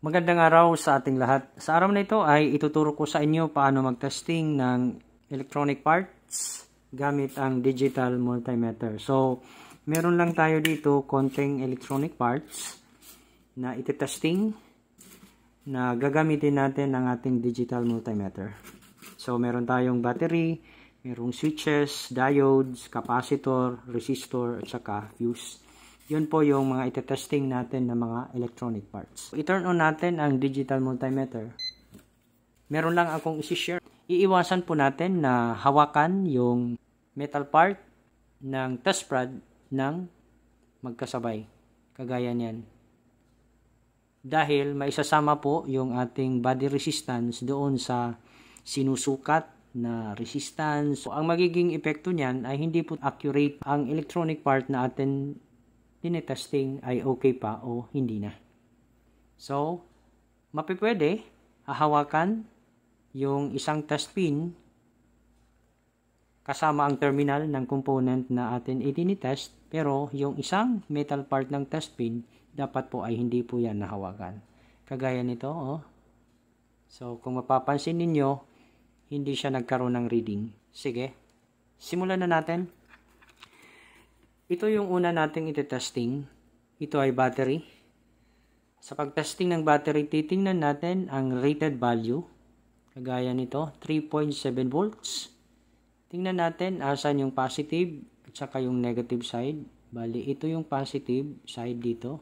Magandang araw sa ating lahat. Sa araw na ito ay ituturo ko sa inyo paano mag-testing ng electronic parts gamit ang digital multimeter. So, meron lang tayo dito konting electronic parts na iti-testing na gagamitin natin ng ating digital multimeter. So, meron tayong battery, merong switches, diodes, capacitor, resistor, at saka fuse. Yun po yung mga itetesting natin ng mga electronic parts. I-turn on natin ang digital multimeter. Meron lang akong isi-share. Iiwasan po natin na hawakan yung metal part ng test prod ng magkasabay. Kagaya niyan. Dahil maisasama po yung ating body resistance doon sa sinusukat na resistance. So, ang magiging epekto niyan ay hindi po accurate ang electronic part na atin tinetesting ay okay pa o hindi na. So, mapipwede hahawakan yung isang test pin kasama ang terminal ng component na atin itinitest pero yung isang metal part ng test pin dapat po ay hindi po yan nahawakan. Kagaya nito, oh. So, kung mapapansin ninyo, hindi siya nagkaroon ng reading. Sige, simulan na natin. Ito yung una nating ite-testing. Ito ay battery. Sa pagtesting ng battery, titingnan natin ang rated value. Kagaya nito, 3.7 volts. Tingnan natin asan yung positive at saka yung negative side. Bali, ito yung positive side dito.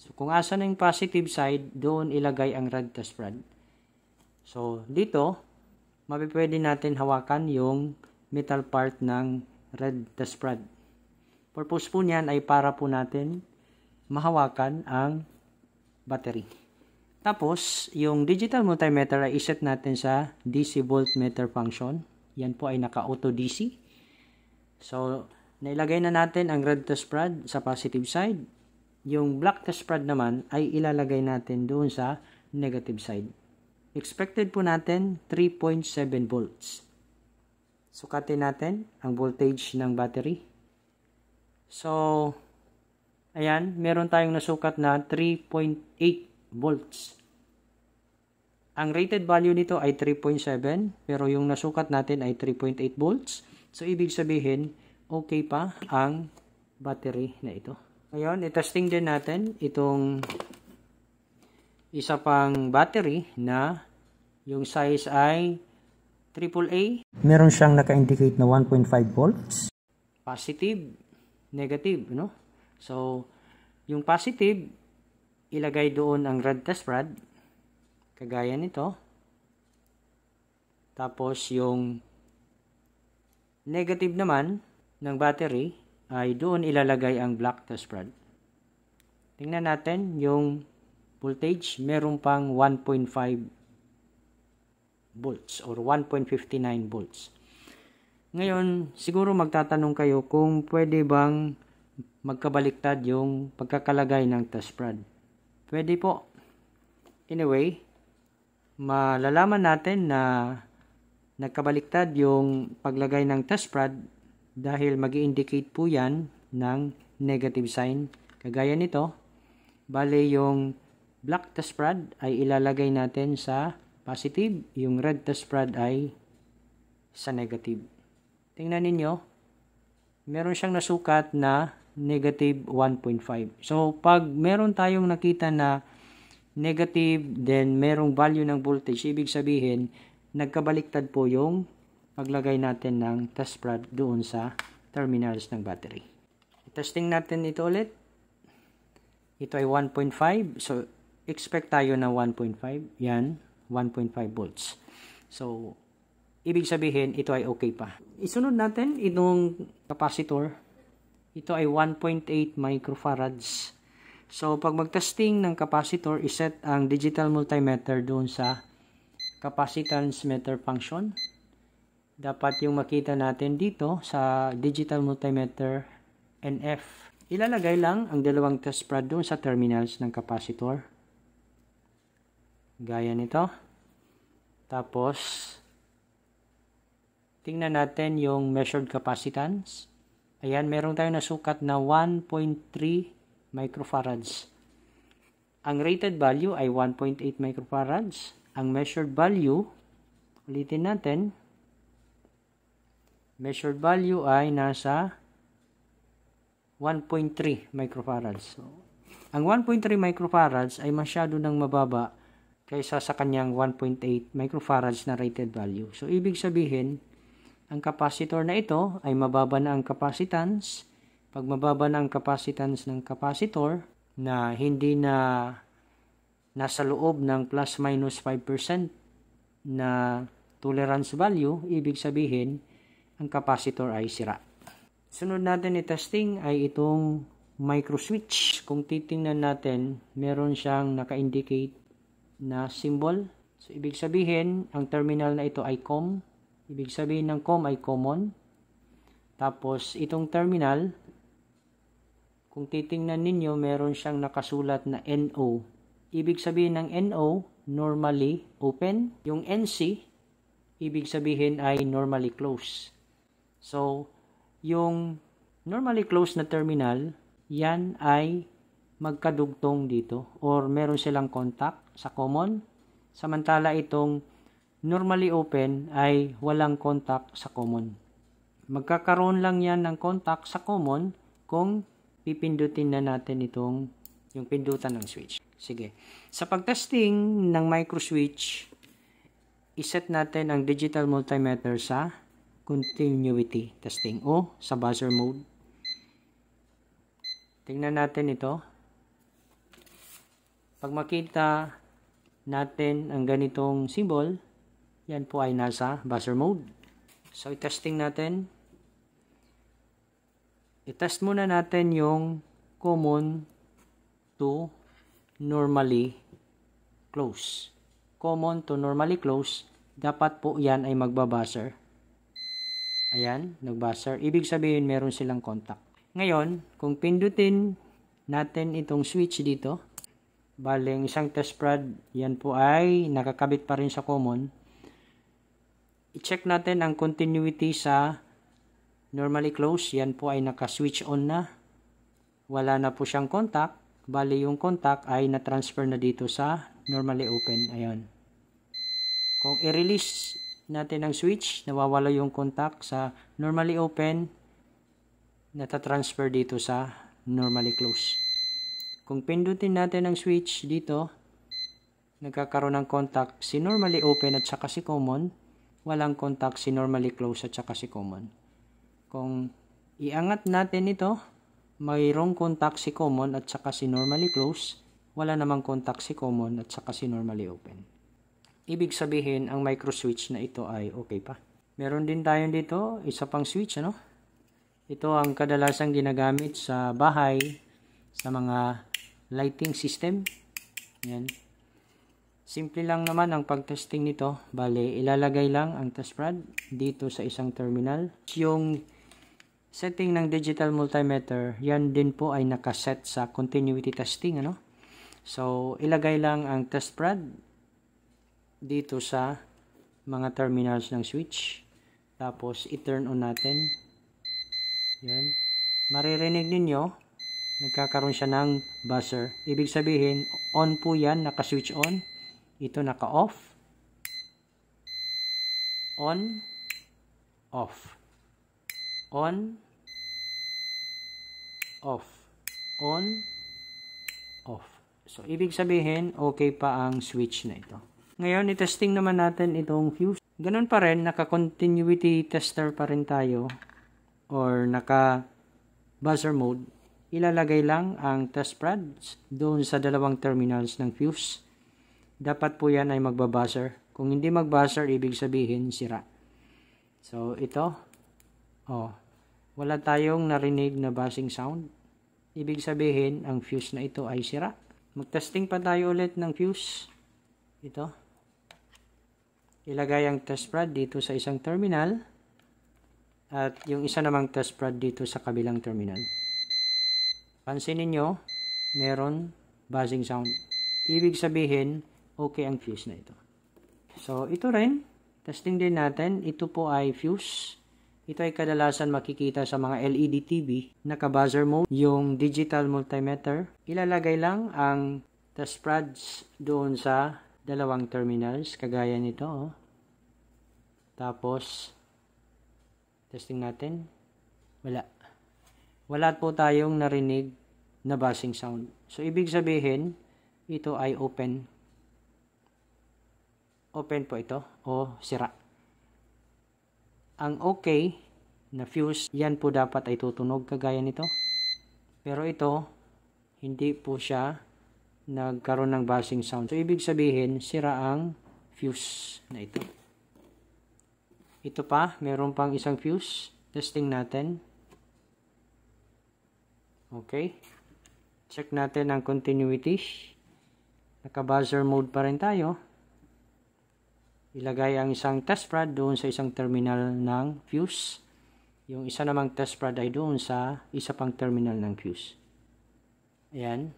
So, kung asan yung positive side, doon ilagay ang red test rod. So, dito, mapipwede natin hawakan yung metal part ng red test rod. Purpose po niyan ay para po natin mahawakan ang battery. Tapos, yung digital multimeter ay iset natin sa DC voltmeter function. Yan po ay naka-auto DC. So, nailagay na natin ang red test prod sa positive side. Yung black test prod naman ay ilalagay natin doon sa negative side. Expected po natin 3.7 volts. Sukatin natin ang voltage ng battery. So, ayan, meron tayong nasukat na 3.8 volts. Ang rated value nito ay 3.7, pero yung nasukat natin ay 3.8 volts. So, ibig sabihin, okay pa ang battery na ito. Ngayon, itesting din natin itong isa pang battery na yung size ay AAA. Meron siyang naka-indicate na 1.5 volts. Positive negative, no? So, yung positive, ilagay doon ang red test rod, kagaya nito. Tapos, yung negative naman ng battery, ay doon ilalagay ang black test rod. Tingnan natin yung voltage, meron pang 1.5 volts or 1.59 volts. Ngayon, siguro magtatanong kayo kung pwede bang magkabaliktad yung pagkakalagay ng test prod. Pwede po. Anyway, malalaman natin na nagkabaliktad yung paglagay ng test prod dahil mag indicate po yan ng negative sign. Kagaya nito, bale yung black test prod ay ilalagay natin sa positive, yung red test prod ay sa negative tingnan ninyo, meron siyang nasukat na negative 1.5. So, pag meron tayong nakita na negative, then merong value ng voltage, ibig sabihin, nagkabaliktad po yung paglagay natin ng test product doon sa terminals ng battery. Testing natin ito ulit. Ito ay 1.5. So, expect tayo na 1.5. Yan, 1.5 volts. So, Ibig sabihin, ito ay okay pa. Isunod natin itong capacitor. Ito ay 1.8 microfarads. So, pag mag-testing ng capacitor, iset ang digital multimeter doon sa capacitance meter function. Dapat yung makita natin dito sa digital multimeter NF. Ilalagay lang ang dalawang test prod doon sa terminals ng capacitor. Gaya nito. Tapos, tingnan natin yung measured capacitance. Ayan, meron tayong nasukat na 1.3 microfarads. Ang rated value ay 1.8 microfarads. Ang measured value, ulitin natin, measured value ay nasa 1.3 microfarads. So, ang 1.3 microfarads ay masyado nang mababa kaysa sa kanyang 1.8 microfarads na rated value. So, ibig sabihin, ang capacitor na ito ay mababa na ang capacitance. Pag mababa na ang capacitance ng capacitor na hindi na nasa loob ng plus minus 5% na tolerance value, ibig sabihin, ang capacitor ay sira. Sunod natin i-testing ay itong microswitch. Kung titingnan natin, meron siyang naka-indicate na symbol. So, ibig sabihin, ang terminal na ito ay COM. Ibig sabihin ng com ay common. Tapos, itong terminal, kung titingnan ninyo, meron siyang nakasulat na NO. Ibig sabihin ng NO, normally open. Yung NC, ibig sabihin ay normally close. So, yung normally close na terminal, yan ay magkadugtong dito or meron silang contact sa common. Samantala itong normally open ay walang contact sa common. Magkakaroon lang yan ng contact sa common kung pipindutin na natin itong yung pindutan ng switch. Sige. Sa pagtesting ng microswitch, iset natin ang digital multimeter sa continuity testing o sa buzzer mode. Tingnan natin ito. Pag makita natin ang ganitong symbol, yan po ay nasa buzzer mode. So, i-testing natin. I-test muna natin yung common to normally close. Common to normally close. Dapat po yan ay magbabuzzer. Ayan, nagbuzzer. Ibig sabihin meron silang contact. Ngayon, kung pindutin natin itong switch dito, baling isang test prod, yan po ay nakakabit pa rin sa common i-check natin ang continuity sa normally closed. Yan po ay naka-switch on na. Wala na po siyang contact. Bali yung contact ay na-transfer na dito sa normally open. Ayan. Kung i-release natin ang switch, nawawala yung contact sa normally open, nata-transfer dito sa normally closed. Kung pindutin natin ang switch dito, nagkakaroon ng contact si normally open at saka si common, walang contact si normally close at saka si common. Kung iangat natin ito, mayroong contact si common at saka si normally close, wala namang contact si common at saka si normally open. Ibig sabihin, ang micro switch na ito ay okay pa. Meron din tayo dito, isa pang switch, ano? Ito ang kadalasang ginagamit sa bahay, sa mga lighting system. Yan. Simple lang naman ang pagtesting nito. Bale, ilalagay lang ang test rod dito sa isang terminal. Yung setting ng digital multimeter, yan din po ay nakaset sa continuity testing. Ano? So, ilagay lang ang test rod dito sa mga terminals ng switch. Tapos, i-turn on natin. Yan. Maririnig ninyo, nagkakaroon siya ng buzzer. Ibig sabihin, on po yan, naka-switch on. Ito naka-off. On. Off. On. Off. On. Off. So, ibig sabihin, okay pa ang switch na ito. Ngayon, itesting naman natin itong fuse. Ganun pa rin, naka-continuity tester pa rin tayo or naka-buzzer mode. Ilalagay lang ang test pads doon sa dalawang terminals ng fuse dapat po yan ay magbabuzzer. Kung hindi magbuzzer, ibig sabihin sira. So, ito. Oh, wala tayong narinig na buzzing sound. Ibig sabihin, ang fuse na ito ay sira. Magtesting pa tayo ulit ng fuse. Ito. Ilagay ang test prod dito sa isang terminal. At yung isa namang test prod dito sa kabilang terminal. Pansinin nyo, meron buzzing sound. Ibig sabihin, okay ang fuse na ito. So, ito rin, testing din natin. Ito po ay fuse. Ito ay kadalasan makikita sa mga LED TV, naka-buzzer mode, yung digital multimeter. Ilalagay lang ang test rods doon sa dalawang terminals, kagaya nito. Oh. Tapos, testing natin. Wala. Wala po tayong narinig na buzzing sound. So, ibig sabihin, ito ay open open po ito o sira. Ang okay na fuse, yan po dapat ay tutunog kagaya nito. Pero ito, hindi po siya nagkaroon ng buzzing sound. So, ibig sabihin, sira ang fuse na ito. Ito pa, meron pang isang fuse. Testing natin. Okay. Check natin ang continuity. Naka-buzzer mode pa rin tayo ilagay ang isang test prod doon sa isang terminal ng fuse. Yung isa namang test prod ay doon sa isa pang terminal ng fuse. Ayan.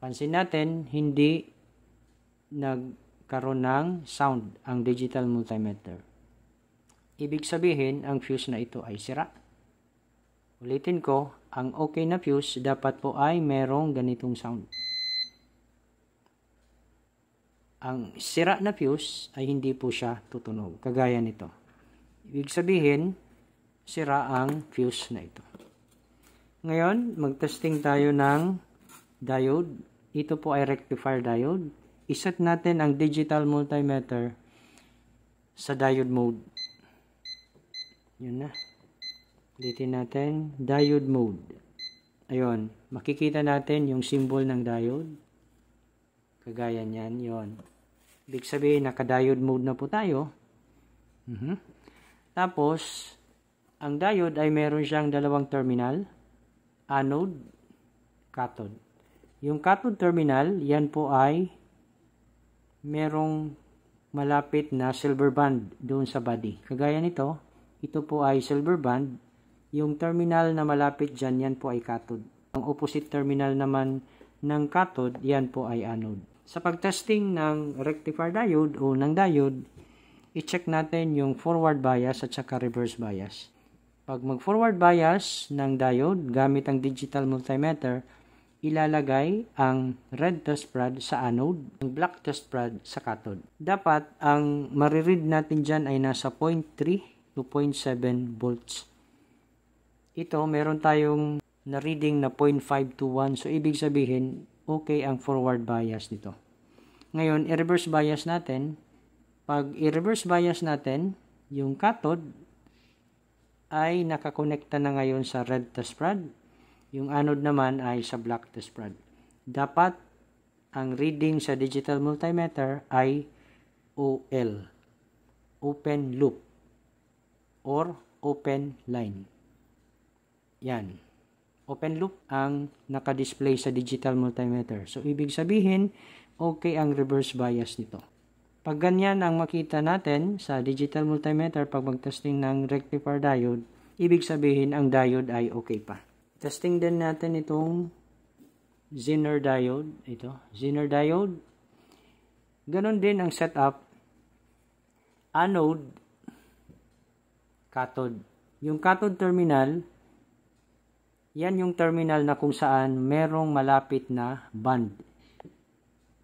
Pansin natin, hindi nagkaroon ng sound ang digital multimeter. Ibig sabihin, ang fuse na ito ay sira. Ulitin ko, ang okay na fuse dapat po ay merong ganitong sound ang sira na fuse ay hindi po siya tutunog. Kagaya nito. Ibig sabihin, sira ang fuse na ito. Ngayon, mag-testing tayo ng diode. Ito po ay rectifier diode. Iset natin ang digital multimeter sa diode mode. Yun na. Ulitin natin, diode mode. Ayun, makikita natin yung symbol ng diode. Kagaya niyan, yun. Ibig sabihin, naka-diode mode na po tayo. Mm -hmm. Tapos, ang diode ay meron siyang dalawang terminal. Anode, cathode. Yung cathode terminal, yan po ay merong malapit na silver band doon sa body. Kagaya nito, ito po ay silver band. Yung terminal na malapit dyan, yan po ay cathode. Ang opposite terminal naman ng cathode, yan po ay anode. Sa pagtesting ng rectifier diode o ng diode, i-check natin yung forward bias at saka reverse bias. Pag mag-forward bias ng diode gamit ang digital multimeter, ilalagay ang red test prod sa anode, ang black test prod sa cathode. Dapat ang mariread natin dyan ay nasa 0.3 to 0.7 volts. Ito, meron tayong na reading na 0.521. So, ibig sabihin, okay ang forward bias dito. Ngayon, i-reverse bias natin. Pag i-reverse bias natin, yung cathode ay nakakonekta na ngayon sa red test prod. Yung anode naman ay sa black test prod. Dapat ang reading sa digital multimeter ay OL, open loop or open line. Yan open loop ang nakadisplay sa digital multimeter. So, ibig sabihin, okay ang reverse bias nito. Pag ganyan ang makita natin sa digital multimeter pag mag-testing ng rectifier diode, ibig sabihin ang diode ay okay pa. Testing din natin itong Zener diode. Ito, Zener diode. Ganon din ang setup. Anode, cathode. Yung cathode terminal, yan yung terminal na kung saan merong malapit na band.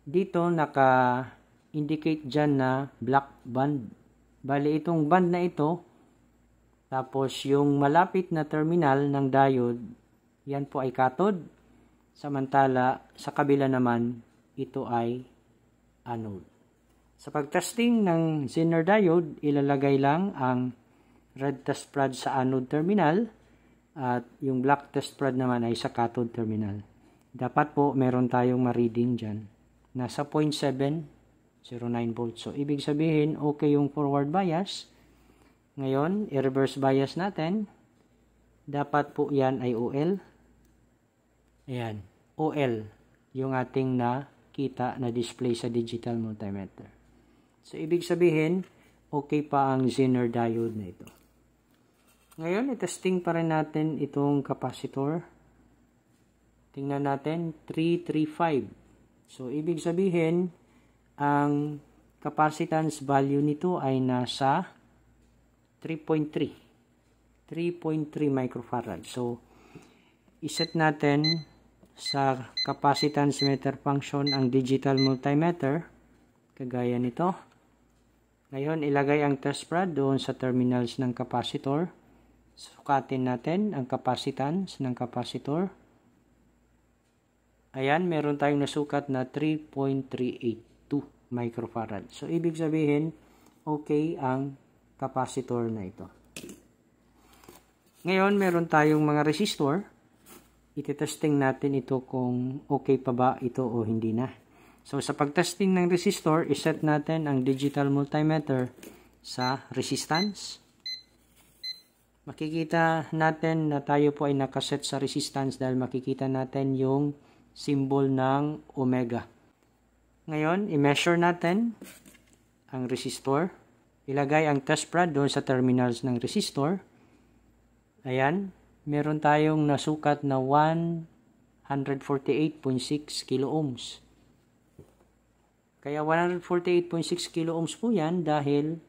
Dito naka-indicate dyan na black band. Bali itong band na ito, tapos yung malapit na terminal ng diode, yan po ay cathode. Samantala, sa kabila naman, ito ay anode. Sa pagtesting ng Zener diode, ilalagay lang ang red test prod sa anode terminal at yung black test prod naman ay sa cathode terminal. Dapat po meron tayong ma-reading dyan. Nasa 0.709 volts. So, ibig sabihin, okay yung forward bias. Ngayon, i-reverse bias natin. Dapat po yan ay OL. Ayan, OL. Yung ating nakita na display sa digital multimeter. So, ibig sabihin, okay pa ang Zener diode na ito. Ngayon, itesting pa rin natin itong capacitor. Tingnan natin, 335. So, ibig sabihin, ang capacitance value nito ay nasa 3.3. 3.3 microfarad. So, iset natin sa capacitance meter function ang digital multimeter. Kagaya nito. Ngayon, ilagay ang test prod doon sa terminals ng capacitor. Sukatin natin ang capacitance ng capacitor. Ayan, meron tayong nasukat na 3.382 microfarad. So, ibig sabihin, okay ang capacitor na ito. Ngayon, meron tayong mga resistor. Ititesting natin ito kung okay pa ba ito o hindi na. So, sa pagtesting ng resistor, iset natin ang digital multimeter sa resistance makikita natin na tayo po ay nakaset sa resistance dahil makikita natin yung symbol ng omega. Ngayon, i-measure natin ang resistor. Ilagay ang test prod doon sa terminals ng resistor. Ayan, meron tayong nasukat na 148.6 kilo ohms. Kaya 148.6 kilo ohms po yan dahil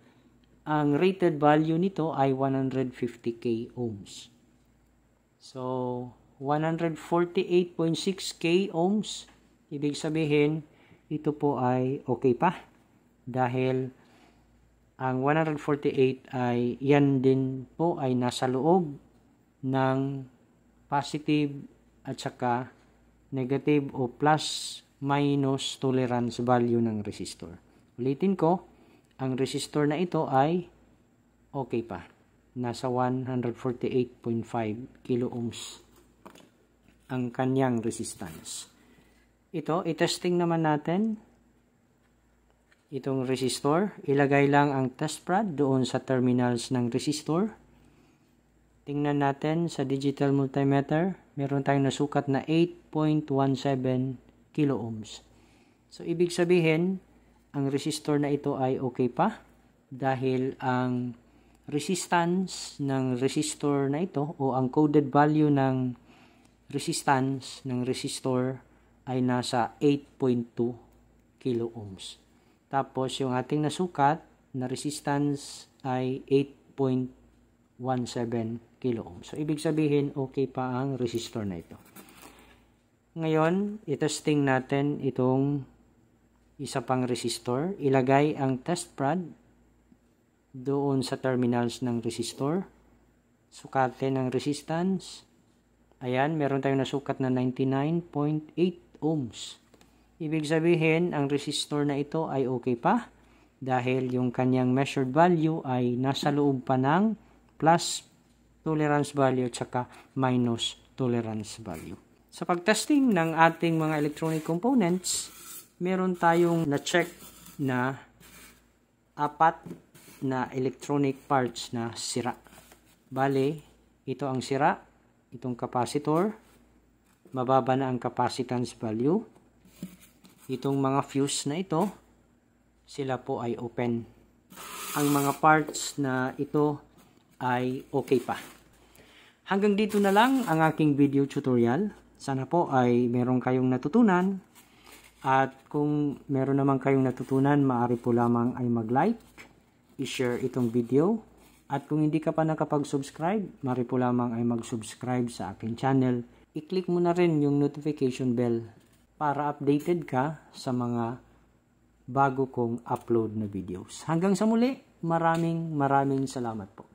ang rated value nito ay 150k ohms. So, 148.6 k ohms. Ibig sabihin, ito po ay okay pa. Dahil ang 148 ay yan din po ay nasa loob ng positive at saka negative o plus minus tolerance value ng resistor. Ulitin ko, ang resistor na ito ay okay pa. Nasa 148.5 kilo ohms ang kanyang resistance. Ito, itesting naman natin itong resistor. Ilagay lang ang test prod doon sa terminals ng resistor. Tingnan natin sa digital multimeter, meron tayong nasukat na 8.17 kilo ohms. So, ibig sabihin, ang resistor na ito ay okay pa dahil ang resistance ng resistor na ito o ang coded value ng resistance ng resistor ay nasa 8.2 kilo ohms. Tapos yung ating nasukat na resistance ay 8.17 kilo ohms. So ibig sabihin okay pa ang resistor na ito. Ngayon, itesting natin itong isa pang resistor. Ilagay ang test prod doon sa terminals ng resistor. Sukatin ang resistance. Ayan, meron tayong nasukat na 99.8 ohms. Ibig sabihin, ang resistor na ito ay okay pa dahil yung kanyang measured value ay nasa loob pa ng plus tolerance value at saka minus tolerance value. Sa pagtesting ng ating mga electronic components, meron tayong na-check na apat na electronic parts na sira. Bale, ito ang sira, itong capacitor, mababa na ang capacitance value. Itong mga fuse na ito, sila po ay open. Ang mga parts na ito ay okay pa. Hanggang dito na lang ang aking video tutorial. Sana po ay meron kayong natutunan. At kung meron naman kayong natutunan, maaari po lamang ay mag-like, i-share itong video. At kung hindi ka pa nakapag-subscribe, maaari po lamang ay mag-subscribe sa akin channel. I-click mo na rin yung notification bell para updated ka sa mga bago kong upload na videos. Hanggang sa muli, maraming maraming salamat po.